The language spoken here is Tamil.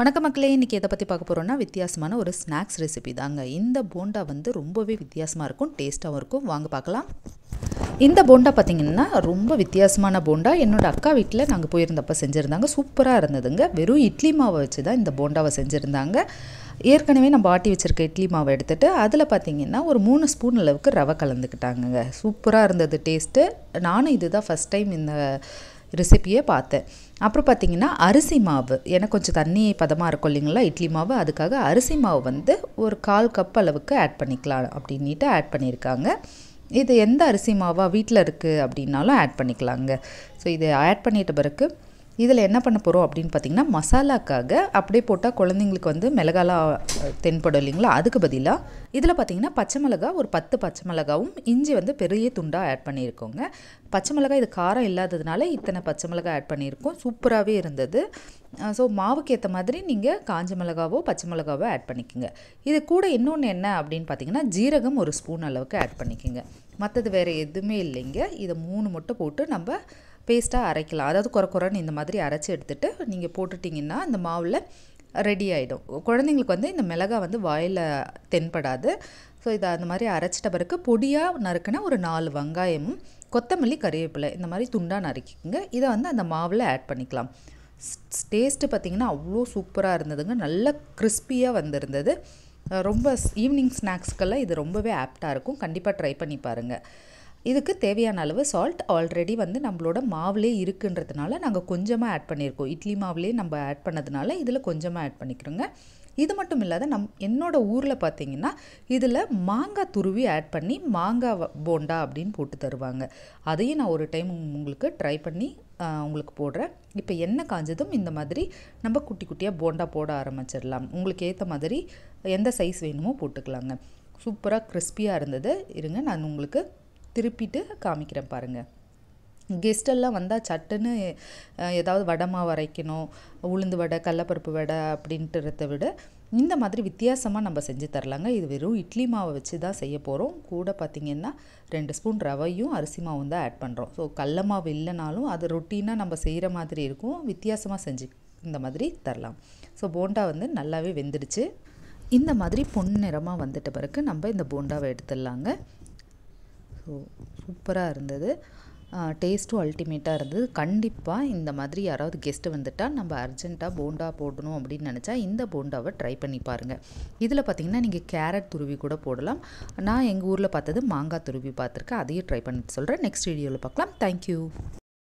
வணக்க மக்களே இன்றைக்கி எதை பற்றி பார்க்க போகிறோன்னா வித்தியாசமான ஒரு ஸ்நாக்ஸ் ரெசிபி தாங்க இந்த போண்டா வந்து ரொம்பவே வித்தியாசமாக இருக்கும் டேஸ்ட்டாகவும் இருக்கும் வாங்க பார்க்கலாம் இந்த போண்டா பார்த்திங்கன்னா ரொம்ப வித்தியாசமான போண்டா என்னோடய அக்கா வீட்டில் நாங்கள் போயிருந்தப்போ செஞ்சுருந்தாங்க சூப்பராக இருந்ததுங்க வெறும் இட்லி மாவை வச்சு தான் இந்த போண்டாவை செஞ்சுருந்தாங்க ஏற்கனவே நம்ம ஆட்டி வச்சுருக்க இட்லி மாவை எடுத்துகிட்டு அதில் பார்த்திங்கன்னா ஒரு மூணு ஸ்பூன் அளவுக்கு ரவை கலந்துக்கிட்டாங்கங்க சூப்பராக இருந்தது டேஸ்ட்டு நானும் இதுதான் ஃபஸ்ட் டைம் இந்த ரெசிபியை பார்த்தேன் அப்புறம் பார்த்திங்கன்னா அரிசி மாவு ஏன்னா கொஞ்சம் தண்ணி பதமாக இருக்கும் இல்லைங்களா இட்லி மாவு அதுக்காக அரிசி மாவு வந்து ஒரு கால் கப் அளவுக்கு ஆட் பண்ணிக்கலாம் அப்படின்ட்டு ஆட் பண்ணியிருக்காங்க இது எந்த அரிசி மாவாக வீட்டில் இருக்குது அப்படின்னாலும் ஆட் பண்ணிக்கலாங்க ஸோ இதை ஆட் பண்ணிட்ட பிறகு இதில் என்ன பண்ண போகிறோம் அப்படின்னு பார்த்திங்கன்னா மசாலாக்காக அப்படியே போட்டால் குழந்தைங்களுக்கு வந்து மிளகாலாம் தென்படும் இல்லைங்களா அதுக்கு பதிலாக இதில் பார்த்திங்கன்னா பச்சை மிளகா ஒரு பத்து பச்சை மிளகாவும் இஞ்சி வந்து பெரிய துண்டாக ஆட் பண்ணியிருக்கோங்க பச்சை மிளகா இது காரம் இல்லாததுனால இத்தனை பச்சை மிளகா ஆட் பண்ணியிருக்கோம் சூப்பராகவே இருந்தது ஸோ மாவுக்கு ஏற்ற மாதிரி நீங்கள் காஞ்ச மிளகாவோ பச்சை மிளகாவோ ஆட் பண்ணிக்கோங்க இது கூட இன்னொன்று என்ன அப்படின்னு பார்த்தீங்கன்னா ஜீரகம் ஒரு ஸ்பூன் அளவுக்கு ஆட் பண்ணிக்கோங்க மற்றது வேறு எதுவுமே இல்லைங்க இதை மூணு மட்டும் போட்டு நம்ம பேஸ்ட்டாக அரைக்கலாம் அதாவது குறை குறைன்னு இந்த மாதிரி அரைச்சி எடுத்துகிட்டு நீங்கள் போட்டுட்டிங்கன்னா அந்த மாவில் ரெடி ஆகிடும் குழந்தைங்களுக்கு வந்து இந்த மிளகாய் வந்து வாயில் தென்படாது ஸோ இதை அந்த மாதிரி அரைச்சிட்ட பிறகு பொடியாக நறுக்கினா ஒரு நாலு வெங்காயமும் கொத்தமல்லி கறிவேப்பிலை இந்த மாதிரி துண்டாக நறுக்கிக்கோங்க இதை வந்து அந்த மாவில் ஆட் பண்ணிக்கலாம் டேஸ்ட்டு பார்த்திங்கன்னா அவ்வளோ சூப்பராக இருந்ததுங்க நல்ல கிறிஸ்பியாக வந்திருந்தது ரொம்ப ஈவினிங் ஸ்நாக்ஸ்க்கெல்லாம் இது ரொம்பவே ஆப்டாக இருக்கும் கண்டிப்பாக ட்ரை பண்ணி பாருங்கள் இதுக்கு தேவையான அளவு சால்ட் ஆல்ரெடி வந்து நம்மளோட மாவுலே இருக்குன்றதுனால நாங்கள் கொஞ்சமாக ஆட் பண்ணியிருக்கோம் இட்லி மாவுலே நம்ம ஆட் பண்ணதுனால இதில் கொஞ்சமாக ஆட் பண்ணிக்கிறோங்க இது மட்டும் இல்லாத நம் என்னோடய ஊரில் பார்த்தீங்கன்னா இதில் மாங்காய் துருவி ஆட் பண்ணி மாங்காய் போண்டா அப்படின்னு போட்டு தருவாங்க அதையும் நான் ஒரு டைம் உங்களுக்கு ட்ரை பண்ணி உங்களுக்கு போடுறேன் இப்போ எண்ணெய் காஞ்சதும் இந்த மாதிரி நம்ம குட்டி குட்டியாக போண்டா போட ஆரம்பிச்சிடலாம் உங்களுக்கு ஏற்ற மாதிரி எந்த சைஸ் வேணுமோ போட்டுக்கலாங்க சூப்பராக கிறிஸ்பியாக இருந்தது இருங்க நான் உங்களுக்கு திருப்பிட்டு காமிக்கிறேன் பாருங்கள் கெஸ்டெல்லாம் வந்தால் சட்டுன்னு ஏதாவது வடமாக வரைக்கணும் உளுந்து வடை கடலப்பருப்பு வடை அப்படின்ட்டுறத விட இந்த மாதிரி வித்தியாசமாக நம்ம செஞ்சு தரலாங்க இது வெறும் இட்லி மாவை வச்சு தான் செய்ய போகிறோம் கூட பார்த்திங்கன்னா ரெண்டு ஸ்பூன் ரவையும் அரிசி மாவும் தான் ஆட் பண்ணுறோம் ஸோ கடல மாவு இல்லைனாலும் அது ரொட்டீனாக நம்ம செய்கிற மாதிரி இருக்கும் வித்தியாசமாக செஞ்சு இந்த மாதிரி தரலாம் ஸோ போண்டா வந்து நல்லாவே வெந்துடுச்சு இந்த மாதிரி பொன் நிறமாக வந்துட்ட பிறகு நம்ம இந்த போண்டாவை எடுத்துடலாங்க ஸோ சூப்பராக இருந்தது டேஸ்ட்டும் அல்டிமேட்டாக இருந்தது கண்டிப்பாக இந்த மாதிரி யாராவது கெஸ்ட்டு வந்துட்டால் நம்ம அர்ஜெண்ட்டாக போண்டா போடணும் அப்படின்னு நினச்சா இந்த போண்டாவை ட்ரை பண்ணி பாருங்கள் இதில் பார்த்திங்கன்னா நீங்கள் கேரட் துருவி கூட போடலாம் நான் எங்கள் ஊரில் பார்த்தது மாங்காய் துருவி பார்த்துருக்கேன் அதையும் ட்ரை பண்ணிட்டு சொல்கிறேன் நெக்ஸ்ட் வீடியோவில் பார்க்கலாம் தேங்க்யூ